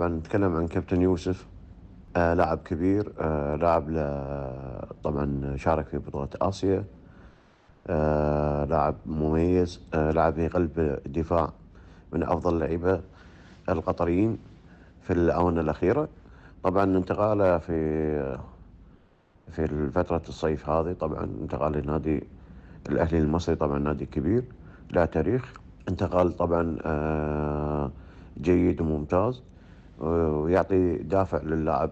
طبعا نتكلم عن كابتن يوسف آه لاعب كبير آه لاعب طبعا شارك في بطولة آسيا آه لاعب مميز آه لاعب في قلب الدفاع من أفضل اللعيبة القطريين في الآونة الأخيرة طبعا انتقاله في في فترة الصيف هذه طبعا انتقال لنادي الأهلي المصري طبعا نادي كبير لا تاريخ انتقال طبعا آه جيد وممتاز ويعطي دافع للاعب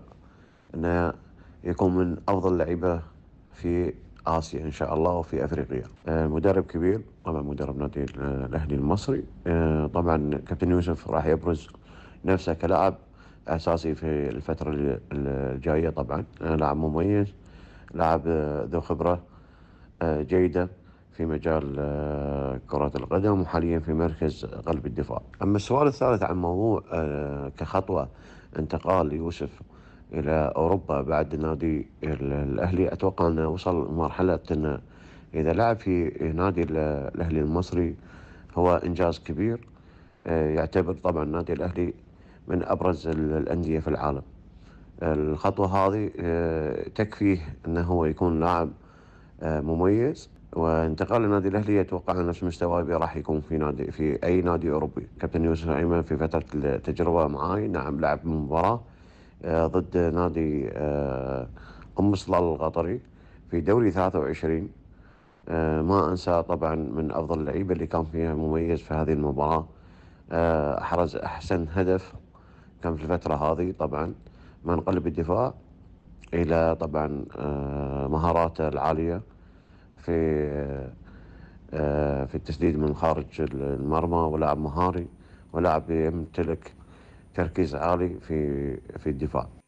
انه يكون من افضل لعيبه في اسيا ان شاء الله وفي افريقيا. آه، مدرب كبير طبعا مدرب نادي الاهلي المصري آه، طبعا كابتن يوسف راح يبرز نفسه كلاعب اساسي في الفتره الجايه طبعا آه، لاعب مميز لاعب ذو خبره جيده في مجال آه، كرة القدم وحاليا في مركز قلب الدفاع أما السؤال الثالث عن موضوع آه، كخطوة انتقال يوسف إلى أوروبا بعد نادي الأهلي أتوقع أنه وصل مرحلة أنه إذا لعب في نادي الأهلي المصري هو إنجاز كبير آه، يعتبر طبعا النادي الأهلي من أبرز الأندية في العالم الخطوة هذه تكفيه أنه هو يكون لاعب مميز وانتقال النادي الاهلي يتوقع نفس ابي راح يكون في نادي في اي نادي اوروبي كابتن يوسف ايمن في فتره التجربه معاي نعم لعب مباراه آه، ضد نادي آه، ام صلال القطري في دوري 23 آه، ما انسى طبعا من افضل اللعيبه اللي كان فيها مميز في هذه المباراه احرز احسن هدف كان في الفتره هذه طبعا من قلب الدفاع الى طبعا مهاراته العاليه في آه، في التسديد من خارج المرمى ولاعب مهاري ولاعب يمتلك تركيز عالي في في الدفاع